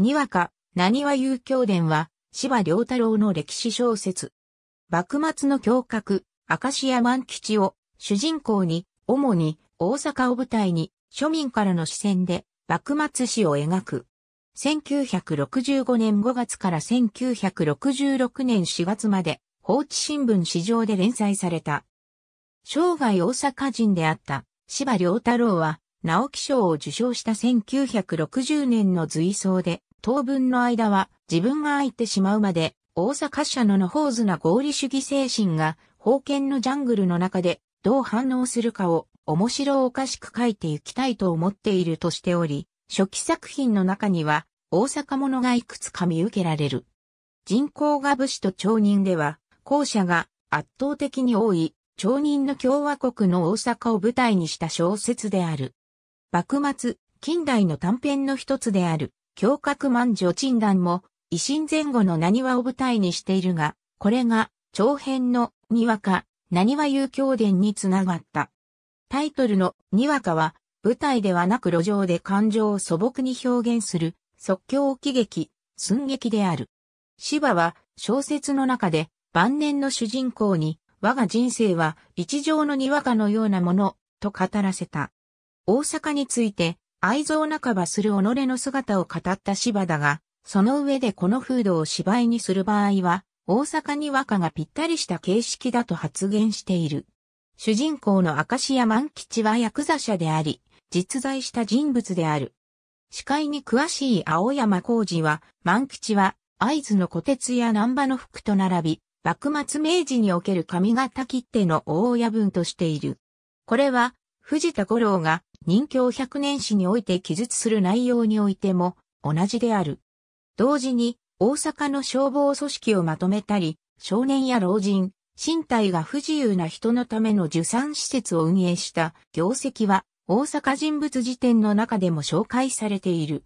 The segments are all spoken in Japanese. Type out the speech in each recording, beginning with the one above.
にわか、なにわ遊教伝は、芝良太郎の歴史小説。幕末の教客、明石家万吉を主人公に、主に大阪を舞台に、庶民からの視線で、幕末史を描く。1965年5月から1966年4月まで、放置新聞市場で連載された。生涯大阪人であった芝良太郎は、直木賞を受賞した1960年の随想で、当分の間は自分が空いてしまうまで、大阪社の野放図な合理主義精神が、封建のジャングルの中でどう反応するかを面白おかしく書いていきたいと思っているとしており、初期作品の中には大阪者がいくつか見受けられる。人口が武士と町人では、後者が圧倒的に多い町人の共和国の大阪を舞台にした小説である。幕末、近代の短編の一つである。胸郭満女鎮断も、維新前後の何話を舞台にしているが、これが、長編の、にわか、何話遊教伝につながった。タイトルの、にわかは、舞台ではなく路上で感情を素朴に表現する、即興喜劇、寸劇である。芝は、小説の中で、晩年の主人公に、我が人生は、一条のにわかのようなもの、と語らせた。大阪について、愛憎半ばする己の姿を語った芝だが、その上でこの風土を芝居にする場合は、大阪に和歌がぴったりした形式だと発言している。主人公の明石屋万吉はヤクザ者であり、実在した人物である。司会に詳しい青山浩二は、万吉は、合図の小鉄や南波の服と並び、幕末明治における上方切手の大親分としている。これは、藤田五郎が任教百年史において記述する内容においても同じである。同時に大阪の消防組織をまとめたり、少年や老人、身体が不自由な人のための受産施設を運営した業績は大阪人物辞典の中でも紹介されている。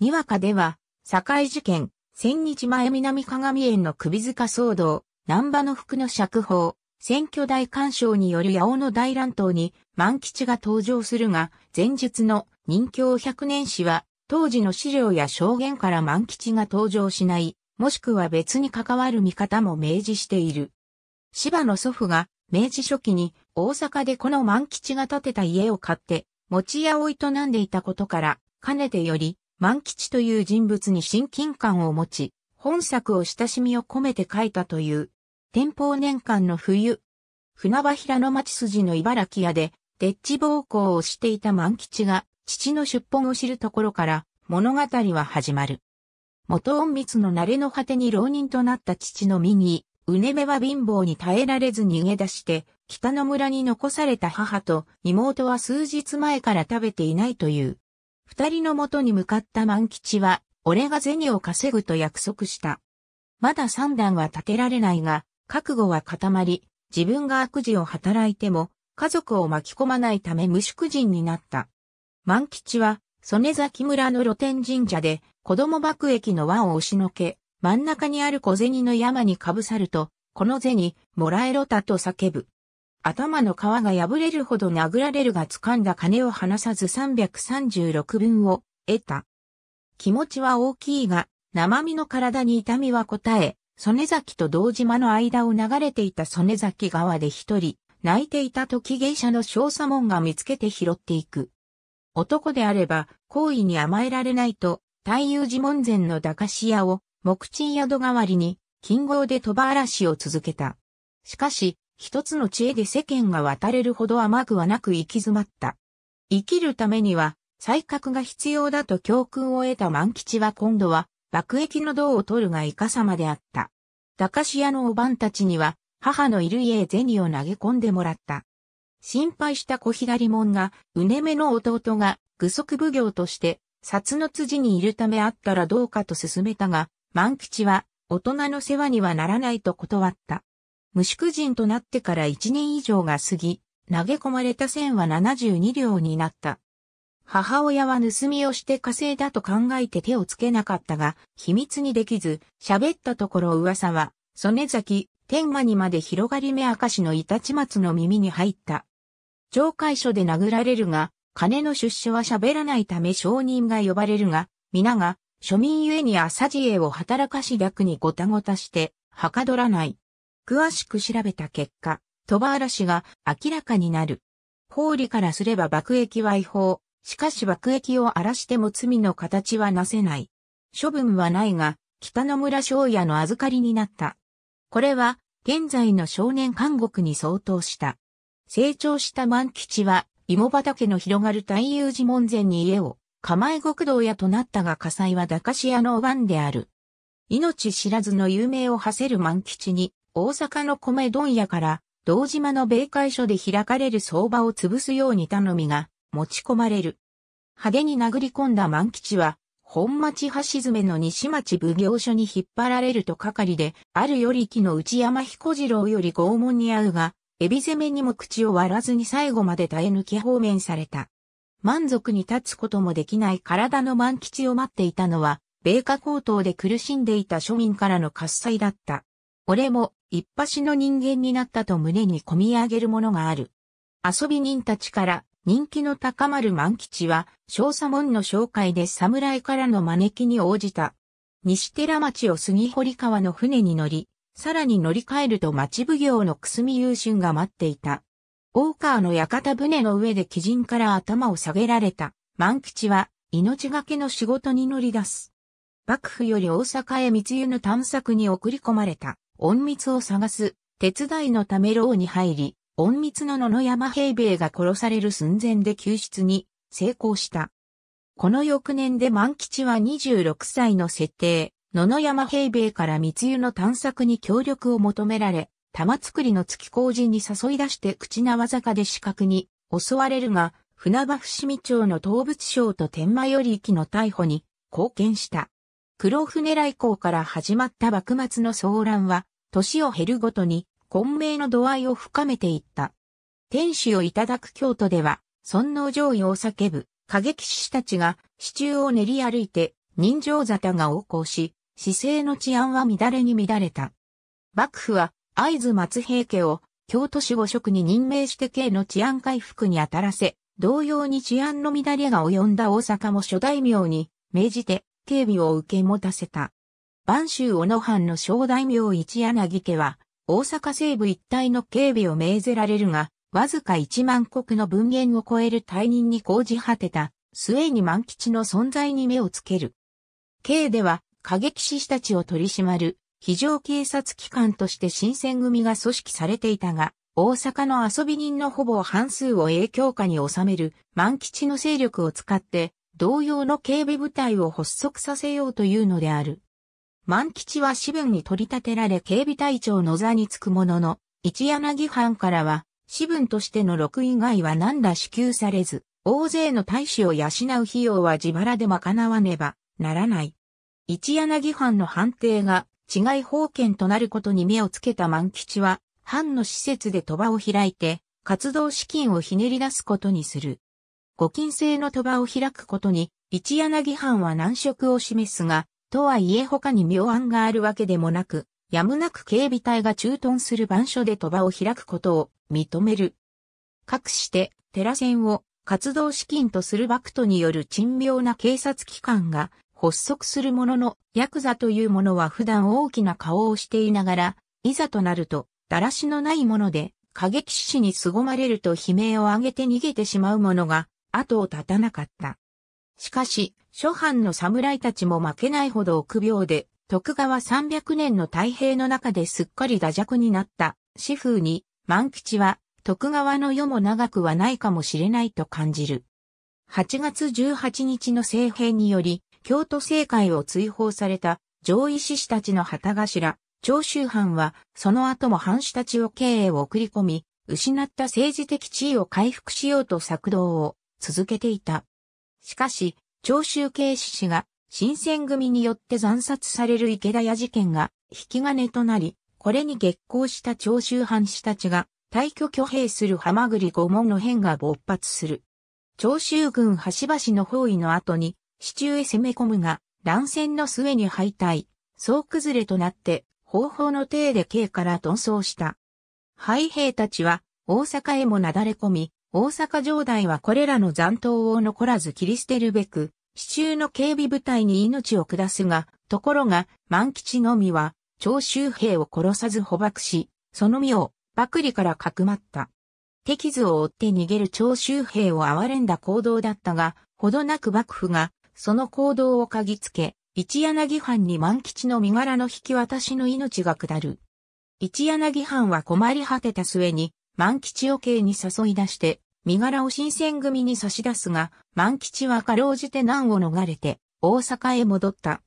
にわかでは、堺事件、千日前南鏡園の首塚騒動、南波の服の釈放、選挙大干渉による八尾の大乱闘に万吉が登場するが、前述の任教百年史は、当時の資料や証言から万吉が登場しない、もしくは別に関わる見方も明示している。芝の祖父が、明治初期に大阪でこの万吉が建てた家を買って、持ち屋を営んでいたことから、かねてより、万吉という人物に親近感を持ち、本作を親しみを込めて書いたという天保年間の冬、船場平の町筋の茨城屋で、デッチ暴行をしていた万吉が、父の出奔を知るところから、物語は始まる。元隠密の慣れの果てに浪人となった父の身に、うねめは貧乏に耐えられず逃げ出して、北の村に残された母と妹は数日前から食べていないという。二人の元に向かった万吉は、俺が銭を稼ぐと約束した。まだ三段は立てられないが、覚悟は固まり、自分が悪事を働いても、家族を巻き込まないため無宿人になった。万吉は、曽根崎村の露天神社で、子供爆撃の輪を押しのけ、真ん中にある小銭の山にかぶさると、この銭、もらえろたと叫ぶ。頭の皮が破れるほど殴られるが掴んだ金を離さず336分を得た。気持ちは大きいが、生身の体に痛みは答え、曽根崎と堂島の間を流れていた曽根崎川で一人、泣いていた時芸者の小左門が見つけて拾っていく。男であれば、好意に甘えられないと、大友寺門前の駄菓子屋を、木賃宿代わりに、金剛で飛ば嵐を続けた。しかし、一つの知恵で世間が渡れるほど甘くはなく行き詰まった。生きるためには、才覚が必要だと教訓を得た万吉は今度は、爆撃の銅を取るがイカ様であった。駄菓子屋のおばんたちには、母のいる家へ銭を投げ込んでもらった。心配した小左門が、うねめの弟が、具足奉行として、札の辻にいるためあったらどうかと勧めたが、万吉は、大人の世話にはならないと断った。無宿人となってから一年以上が過ぎ、投げ込まれた線は72両になった。母親は盗みをして稼いだと考えて手をつけなかったが、秘密にできず、喋ったところ噂は、曽根崎、天満にまで広がり目明かしのいたちまつの耳に入った。懲戒所で殴られるが、金の出所は喋らないため証人が呼ばれるが、皆が、庶民ゆえに朝知恵を働かし略にごたごたして、はかどらない。詳しく調べた結果、戸場嵐が明らかになる。法理からすれば爆撃は違法、しかし爆撃を荒らしても罪の形はなせない。処分はないが、北野村昭也の預かりになった。これは、現在の少年監獄に相当した。成長した万吉は、芋畑の広がる太遊寺門前に家を、釜井極道屋となったが火災は駄菓子屋の湾である。命知らずの有名を馳せる万吉に、大阪の米問屋から、道島の米会所で開かれる相場を潰すように頼みが持ち込まれる。派手に殴り込んだ万吉は、本町橋詰の西町奉行所に引っ張られると係で、あるより木の内山彦次郎より拷問に遭うが、エビ攻めにも口を割らずに最後まで耐え抜き方面された。満足に立つこともできない体の万吉を待っていたのは、米価高騰で苦しんでいた庶民からの喝采だった。俺も、一発の人間になったと胸に込み上げるものがある。遊び人たちから、人気の高まる万吉は、小佐門の紹介で侍からの招きに応じた。西寺町を杉堀川の船に乗り、さらに乗り換えると町奉行のくすみ優春が待っていた。大川の屋形船の上で鬼人から頭を下げられた。万吉は命がけの仕事に乗り出す。幕府より大阪へ密輸の探索に送り込まれた。隠密を探す手伝いのため牢に入り、隠密の野々山平兵衛が殺される寸前で救出に成功した。この翌年で万吉は26歳の設定、野々山平兵衛から密輸の探索に協力を求められ、玉造りの月工事に誘い出して口なわざかで死角に襲われるが、船場伏見町の動物省と天満より行きの逮捕に貢献した。黒船来航から始まった幕末の騒乱は、年を減るごとに混迷の度合いを深めていった。天使をいただく京都では、尊皇攘夷を叫ぶ、過激志士たちが、支柱を練り歩いて、人情沙汰が横行し、市政の治安は乱れに乱れた。幕府は、会津松平家を、京都市五職に任命して刑の治安回復に当たらせ、同様に治安の乱れが及んだ大阪も諸大名に、命じて、警備を受け持たせた。播州小野藩の小大名一柳家は、大阪西部一帯の警備を命ぜられるが、わずか1万国の文言を超える退任に講じ果てた、末に万吉の存在に目をつける。K では、過激志士たちを取り締まる、非常警察機関として新選組が組織されていたが、大阪の遊び人のほぼ半数を影響下に収める万吉の勢力を使って、同様の警備部隊を発足させようというのである。万吉は私分に取り立てられ警備隊長の座につくものの、一柳藩からは、私分としての禄以外は何ら支給されず、大勢の大使を養う費用は自腹で賄わねばならない。一柳藩の判定が違い法権となることに目をつけた万吉は、藩の施設で賭場を開いて、活動資金をひねり出すことにする。五金製の賭場を開くことに、一柳藩は難色を示すが、とはいえ他に妙案があるわけでもなく、やむなく警備隊が駐屯する番所で賭場を開くことを認める。かくして、寺船を活動資金とするバクトによる珍妙な警察機関が発足するものの、ヤクザというものは普段大きな顔をしていながら、いざとなると、だらしのないもので、過激死に凄まれると悲鳴を上げて逃げてしまうものが、後を絶たなかった。しかし、諸藩の侍たちも負けないほど臆病で、徳川三百年の太平の中ですっかり打弱になった、士風に、万吉は、徳川の世も長くはないかもしれないと感じる。8月18日の政変により、京都政界を追放された上位志士たちの旗頭、長州藩は、その後も藩士たちを経営を送り込み、失った政治的地位を回復しようと策動を続けていた。しかし、長州警視氏が新選組によって惨殺される池田屋事件が引き金となり、これに激行した長州藩士たちが退去挙兵する浜栗五門の変が勃発する。長州軍橋橋の包囲の後に、市中へ攻め込むが、乱戦の末に敗退、総崩れとなって、方法の体で京から遁走した。敗兵たちは大阪へもなだれ込み、大阪城代はこれらの残党を残らず切り捨てるべく、市中の警備部隊に命を下すが、ところが、万吉のみは、長州兵を殺さず捕獲し、その身を、幕リからかくまった。手傷を追って逃げる長州兵を憐れんだ行動だったが、ほどなく幕府が、その行動を嗅ぎつけ、一柳藩に万吉の身柄の引き渡しの命が下る。一柳藩は困り果てた末に、万吉を刑に誘い出して、身柄を新選組に差し出すが、万吉はかろうじて難を逃れて、大阪へ戻った。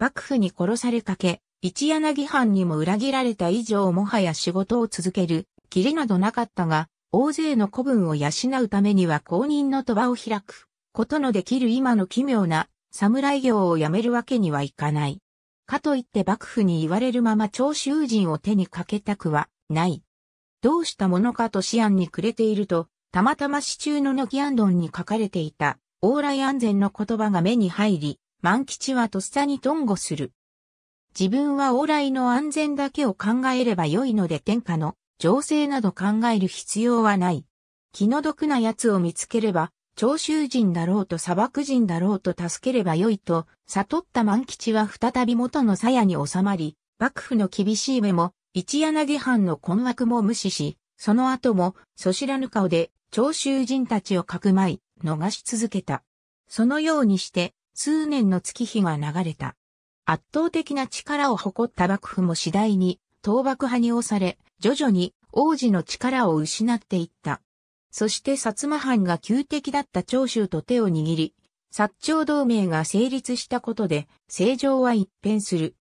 幕府に殺されかけ、一柳藩にも裏切られた以上もはや仕事を続ける、義りなどなかったが、大勢の子分を養うためには公認の賭場を開く、ことのできる今の奇妙な侍業をやめるわけにはいかない。かといって幕府に言われるまま長州人を手にかけたくはない。どうしたものかと思案に暮れていると、たまたま市中のノキアンドンに書かれていた、往来安全の言葉が目に入り、万吉はとっさにんごする。自分は往来の安全だけを考えれば良いので天下の情勢など考える必要はない。気の毒な奴を見つければ、長州人だろうと砂漠人だろうと助ければ良いと、悟った万吉は再び元の鞘に収まり、幕府の厳しい目も、一柳藩の困惑も無視し、その後も、そ知らぬ顔で、長州人たちをかくまい、逃し続けた。そのようにして、数年の月日が流れた。圧倒的な力を誇った幕府も次第に、倒幕派に押され、徐々に王子の力を失っていった。そして薩摩藩が旧敵だった長州と手を握り、薩長同盟が成立したことで、政情は一変する。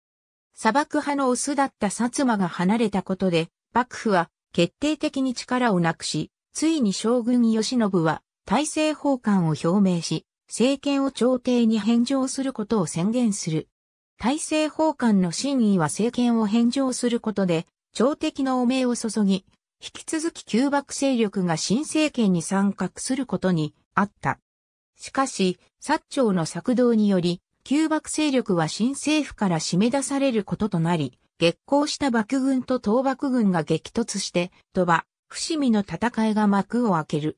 砂漠派のオスだった薩摩が離れたことで、幕府は決定的に力をなくし、ついに将軍義信は大政奉還を表明し、政権を朝廷に返上することを宣言する。大政奉還の真意は政権を返上することで、朝敵の汚名を注ぎ、引き続き旧幕勢力が新政権に参画することにあった。しかし、薩長の策動により、旧幕勢力は新政府から締め出されることとなり、激行した幕軍と倒幕軍が激突して、鳥羽、伏見の戦いが幕を開ける。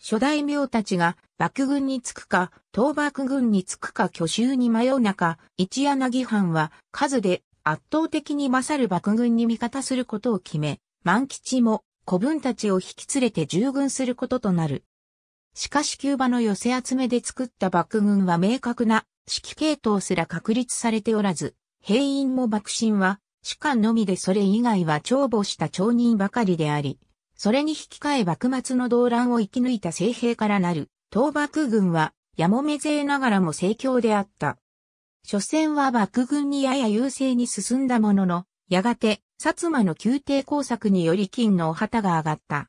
諸大名たちが幕軍につくか、倒幕軍につくか去就に迷う中、一柳藩は数で圧倒的に勝る幕軍に味方することを決め、万吉も子分たちを引き連れて従軍することとなる。しかし急場の寄せ集めで作った幕軍は明確な指揮系統すら確立されておらず、兵員も幕臣は士官のみでそれ以外は長母した町人ばかりであり、それに引き換え幕末の動乱を生き抜いた政兵からなる、東幕軍は、やもめ勢ながらも盛況であった。初戦は幕軍にやや優勢に進んだものの、やがて、薩摩の宮廷工作により金のお旗が上がった。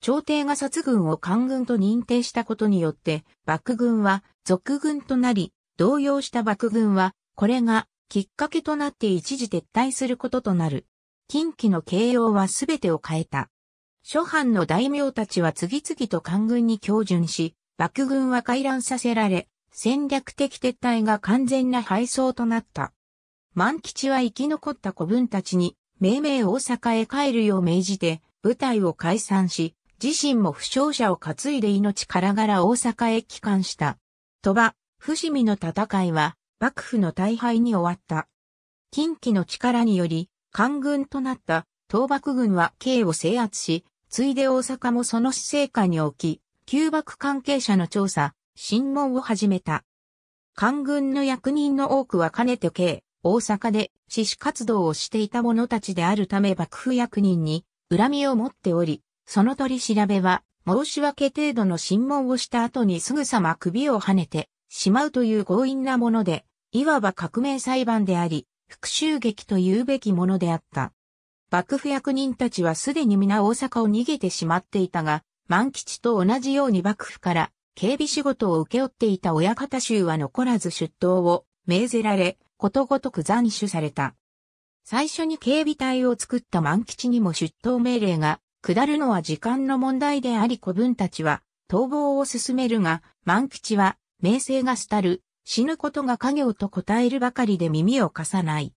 朝廷が薩軍を官軍と認定したことによって、幕軍は俗軍となり、動揺した幕軍は、これがきっかけとなって一時撤退することとなる。近畿の慶応は全てを変えた。諸藩の大名たちは次々と官軍に強順し、幕軍は回覧させられ、戦略的撤退が完全な敗走となった。万吉は生き残った子分たちに、命名大阪へ帰るよう命じて、部隊を解散し、自身も負傷者を担いで命からがら大阪へ帰還した。鳥羽、伏見の戦いは、幕府の大敗に終わった。近畿の力により、官軍となった、東幕軍は京を制圧し、ついで大阪もその死生下に置き、旧幕関係者の調査、審問を始めた。官軍の役人の多くはかねて慶、大阪で死死活動をしていた者たちであるため幕府役人に恨みを持っており、その取り調べは申し訳程度の審問をした後にすぐさま首をはねてしまうという強引なもので、いわば革命裁判であり、復讐劇というべきものであった。幕府役人たちはすでに皆大阪を逃げてしまっていたが、万吉と同じように幕府から警備仕事を請け負っていた親方衆は残らず出頭を命ぜられ、ことごとく残首された。最初に警備隊を作った万吉にも出頭命令が下るのは時間の問題であり子分たちは逃亡を進めるが、万吉は名声が廃る、死ぬことが家業と答えるばかりで耳を貸さない。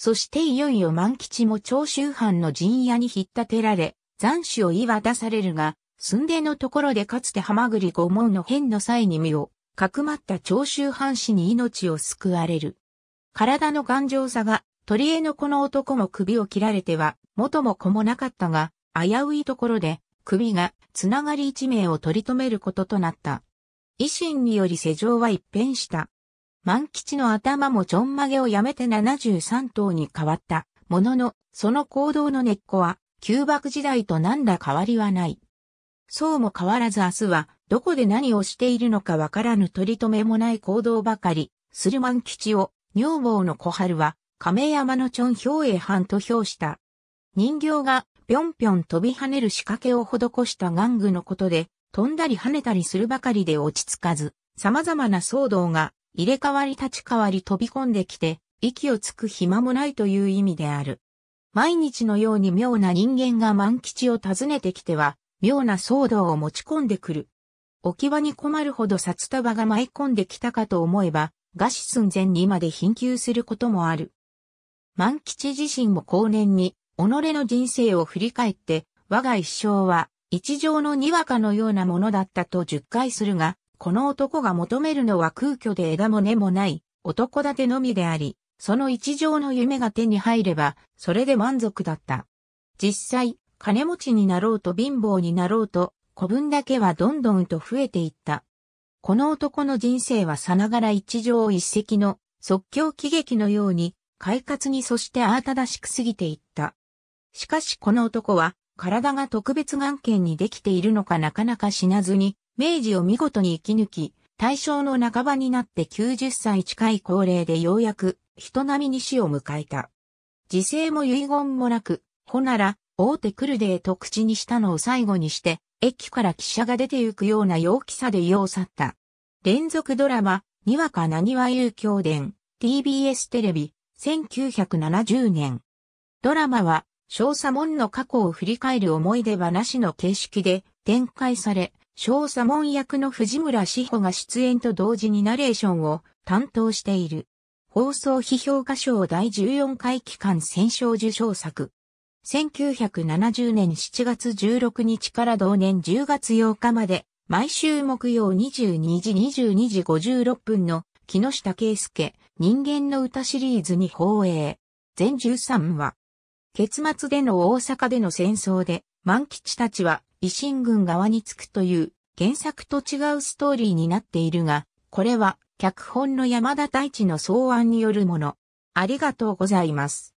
そしていよいよ万吉も長州藩の陣屋に引っ立てられ、残首を言い渡されるが、寸出のところでかつてハマグリ五門の変の際に身を、かくまった長州藩士に命を救われる。体の頑丈さが、鳥江のこの男も首を切られては、元も子もなかったが、危ういところで、首が、つながり一命を取り留めることとなった。維新により世情は一変した。万吉の頭もちょんまげをやめて73頭に変わった。ものの、その行動の根っこは、旧幕時代と何ら変わりはない。そうも変わらず明日は、どこで何をしているのかわからぬ取り留めもない行動ばかり、する万吉を、女房の小春は、亀山のチョン兵衛藩と評した。人形が、ぴょんぴょん飛び跳ねる仕掛けを施した玩具のことで、飛んだり跳ねたりするばかりで落ち着かず、様々な騒動が入れ替わり立ち替わり飛び込んできて、息をつく暇もないという意味である。毎日のように妙な人間が万吉を訪ねてきては、妙な騒動を持ち込んでくる。置き場に困るほど札束が舞い込んできたかと思えば、餓死寸前にまで貧窮することもある。万吉自身も後年に、己の人生を振り返って、我が一生は、一条のにわかのようなものだったと述回するが、この男が求めるのは空虚で枝も根もない、男立てのみであり、その一条の夢が手に入れば、それで満足だった。実際、金持ちになろうと貧乏になろうと、子分だけはどんどんと増えていった。この男の人生はさながら一条一石の即興喜劇のように、快活にそして慌ただしく過ぎていった。しかしこの男は、体が特別眼圏にできているのかなかなか死なずに、明治を見事に生き抜き、大正の半ばになって90歳近い高齢でようやく人並みに死を迎えた。時勢も遺言もなく、ほなら、大手クルデーと口にしたのを最後にして、駅から汽車が出て行くような陽気さで世を去った。連続ドラマ、にわかなにわゆう教伝、TBS テレビ、1970年。ドラマは、小佐門の過去を振り返る思い出話の形式で展開され、小左門役の藤村志保が出演と同時にナレーションを担当している。放送批評家賞第14回期間選勝受賞作。1970年7月16日から同年10月8日まで、毎週木曜22時22時56分の木下圭介人間の歌シリーズに放映。全13話。結末での大阪での戦争で万吉たちは維新軍側につくという原作と違うストーリーになっているが、これは脚本の山田太一の草案によるもの。ありがとうございます。